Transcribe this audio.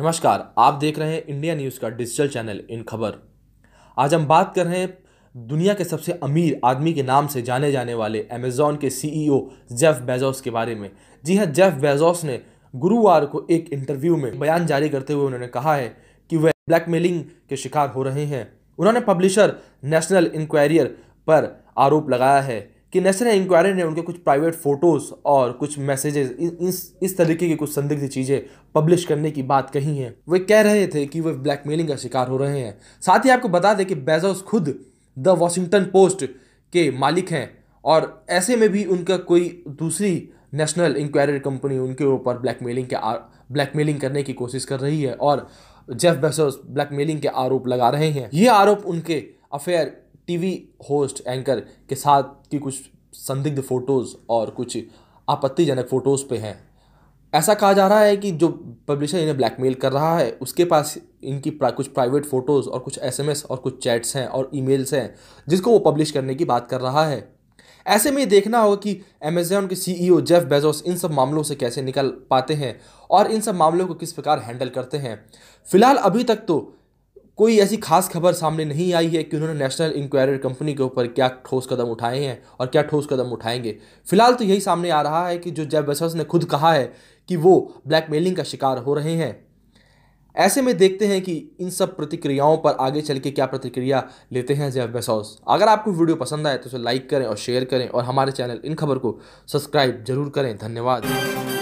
नमस्कार आप देख रहे हैं इंडिया न्यूज़ का डिजिटल चैनल इन खबर आज हम बात कर रहे हैं दुनिया के सबसे अमीर आदमी के नाम से जाने जाने वाले अमेजोन के सीईओ जेफ बेजोस के बारे में जी हाँ जेफ बेजोस ने गुरुवार को एक इंटरव्यू में बयान जारी करते हुए उन्होंने कहा है कि वह ब्लैकमेलिंग के शिकार हो रहे हैं उन्होंने पब्लिशर नेशनल इंक्वायरियर पर आरोप लगाया है कि नेशनल इंक्वायरी ने उनके कुछ प्राइवेट फ़ोटोज़ और कुछ मैसेजेस इस इस तरीके की कुछ संदिग्ध चीज़ें पब्लिश करने की बात कही है वे कह रहे थे कि वे ब्लैकमेलिंग का शिकार हो रहे हैं साथ ही आपको बता दें कि बेजोस खुद द वॉशिंगटन पोस्ट के मालिक हैं और ऐसे में भी उनका कोई दूसरी नेशनल इंक्वायरी कंपनी उनके ऊपर ब्लैकमेलिंग के ब्लैकमेलिंग करने की कोशिश कर रही है और जेफ बेसोस ब्लैकमेलिंग के आरोप लगा रहे हैं ये आरोप उनके अफेयर टीवी होस्ट एंकर के साथ की कुछ संदिग्ध फ़ोटोज़ और कुछ आपत्तिजनक फ़ोटोज़ पे हैं ऐसा कहा जा रहा है कि जो पब्लिशर इन्हें ब्लैकमेल कर रहा है उसके पास इनकी प्रा, कुछ प्राइवेट फ़ोटोज़ और कुछ एसएमएस और कुछ चैट्स हैं और ईमेल्स हैं जिसको वो पब्लिश करने की बात कर रहा है ऐसे में देखना होगा कि अमेजोन के सीईओ जेफ बेजोस इन सब मामलों से कैसे निकल पाते हैं और इन सब मामलों को किस प्रकार हैंडल करते हैं फिलहाल अभी तक तो कोई ऐसी खास खबर सामने नहीं आई है कि उन्होंने नेशनल इंक्वायर कंपनी के ऊपर क्या ठोस कदम उठाए हैं और क्या ठोस कदम उठाएंगे फिलहाल तो यही सामने आ रहा है कि जो जय बेसोस ने खुद कहा है कि वो ब्लैकमेलिंग का शिकार हो रहे हैं ऐसे में देखते हैं कि इन सब प्रतिक्रियाओं पर आगे चल के क्या प्रतिक्रिया लेते हैं जैब बेसोस अगर आपको वीडियो पसंद आए तो उसे लाइक करें और शेयर करें और हमारे चैनल इन खबर को सब्सक्राइब जरूर करें धन्यवाद